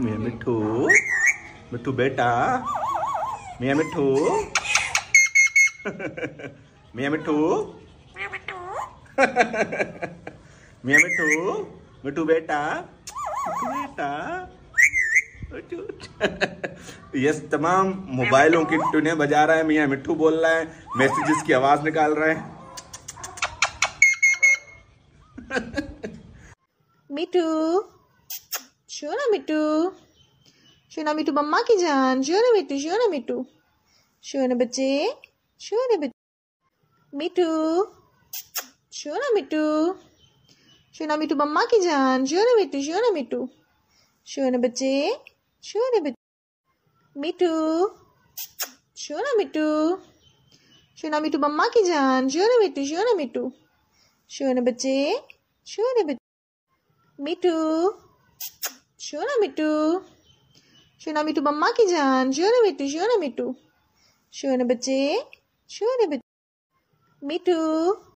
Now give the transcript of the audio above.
मिया मिठू मिठू बेटा मिया मिठू मिया मिठू मिया मिठू मिया मिठू मिठू बेटा बेटा यस तमाम मोबाइलों की टुने बजा रहा है मियाँ मिठू बोल रहा है मैसेजेस की आवाज निकाल रहा है मिठू शोना मिट्टू शोना मिट्टू मम्मा की जान शोना मिट्टू शोना मिट्टू शोना बच्चे शोना बच्चे मिट्टू शोना मिट्टू शोना मिट्टू मम्मा की जान शोना मिट्टू शोना मिट्टू शोना बच्चे शोना बच्चे मिट्टू शोना मिट्टू शोना मिट्टू मम्मा की जान शोना मिट्टू शोना मिट्टू शोना बच्चे शोना बच्चे मिट्टू সোনা মিটু সোনা মিটু मम्मा की जान সোনা মিটু সোনা মিটু সোনা बच्चे সোনা মিটু মিটু